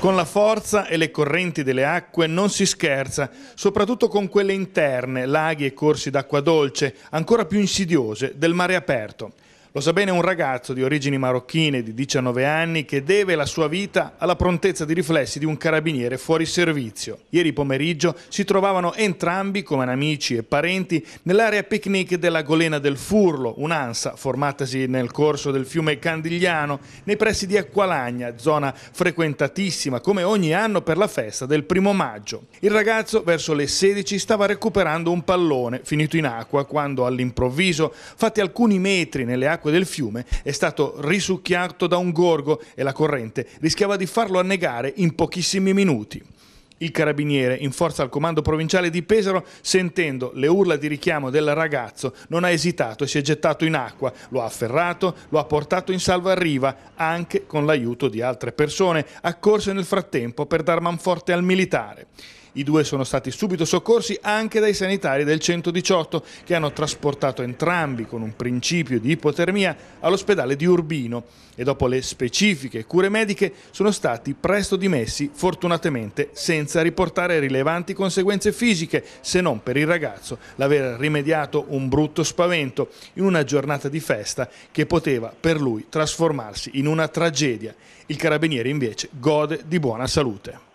Con la forza e le correnti delle acque non si scherza, soprattutto con quelle interne, laghi e corsi d'acqua dolce, ancora più insidiose, del mare aperto. Lo sa bene un ragazzo di origini marocchine di 19 anni che deve la sua vita alla prontezza di riflessi di un carabiniere fuori servizio. Ieri pomeriggio si trovavano entrambi, come amici e parenti, nell'area picnic della Golena del Furlo, un'ansa formatasi nel corso del fiume Candigliano, nei pressi di Acqualagna, zona frequentatissima come ogni anno per la festa del primo maggio. Il ragazzo verso le 16 stava recuperando un pallone finito in acqua quando all'improvviso, fatti alcuni metri nelle acque acque del fiume è stato risucchiato da un gorgo e la corrente rischiava di farlo annegare in pochissimi minuti. Il carabiniere, in forza al comando provinciale di Pesaro, sentendo le urla di richiamo del ragazzo, non ha esitato e si è gettato in acqua, lo ha afferrato, lo ha portato in salva a riva, anche con l'aiuto di altre persone accorse nel frattempo per dar manforte al militare. I due sono stati subito soccorsi anche dai sanitari del 118 che hanno trasportato entrambi con un principio di ipotermia all'ospedale di Urbino e dopo le specifiche cure mediche sono stati presto dimessi fortunatamente senza riportare rilevanti conseguenze fisiche se non per il ragazzo l'aver rimediato un brutto spavento in una giornata di festa che poteva per lui trasformarsi in una tragedia. Il carabiniere invece gode di buona salute.